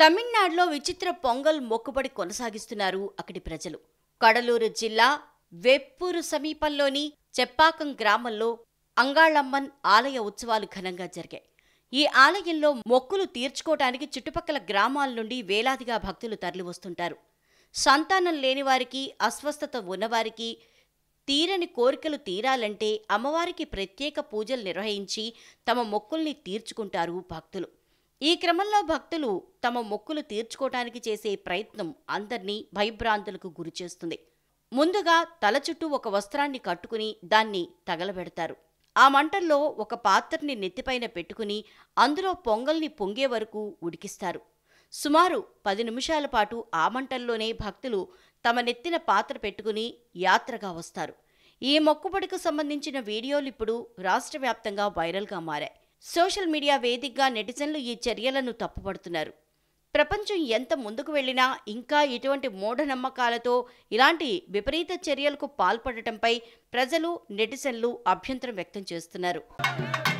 తమిళనాడులో విచిత్ర పొంగల్ మొక్కుబడి కొనసాగిస్తున్నారు అక్కడి ప్రజలు కడలూరు జిల్లా వెప్పూరు సమీపంలోని చెప్పాకం గ్రామంలో అంగాళమ్మన్ ఆలయ ఉత్సవాలు ఘనంగా జరిగాయి ఈ ఆలయంలో మొక్కులు తీర్చుకోవటానికి చుట్టుపక్కల గ్రామాల నుండి వేలాదిగా భక్తులు తరలివస్తుంటారు సంతానం లేనివారికి అస్వస్థత ఉన్నవారికి తీరని కోరికలు తీరాలంటే అమ్మవారికి ప్రత్యేక పూజలు నిర్వహించి తమ మొక్కుల్ని తీర్చుకుంటారు భక్తులు ఈ క్రమంలో భక్తులు తమ మొక్కులు తీర్చుకోవటానికి చేసే ప్రయత్నం అందర్నీ భయభ్రాంతులకు గురిచేస్తుంది ముందుగా తల చుట్టూ ఒక వస్త్రాన్ని కట్టుకుని దాన్ని తగలబెడతారు ఆ మంటల్లో ఒక పాత్రని నెత్తిపైన పెట్టుకుని అందులో పొంగల్ని పొంగే వరకు ఉడికిస్తారు సుమారు పది నిమిషాల పాటు ఆ మంటల్లోనే భక్తులు తమ నెత్తిన పాత్ర పెట్టుకుని యాత్రగా వస్తారు ఈ మొక్కుబడికి సంబంధించిన వీడియోలు ఇప్పుడు రాష్ట్ర వ్యాప్తంగా వైరల్గా మారాయి సోషల్ మీడియా వేదికగా నెటిజన్లు ఈ చర్యలను తప్పుపడుతున్నారు ప్రపంచం ఎంత ముందుకు వెళ్ళినా ఇంకా ఇటువంటి మూఢనమ్మకాలతో ఇలాంటి విపరీత చర్యలకు పాల్పడటంపై ప్రజలు నెటిజన్లు అభ్యంతరం వ్యక్తం చేస్తున్నారు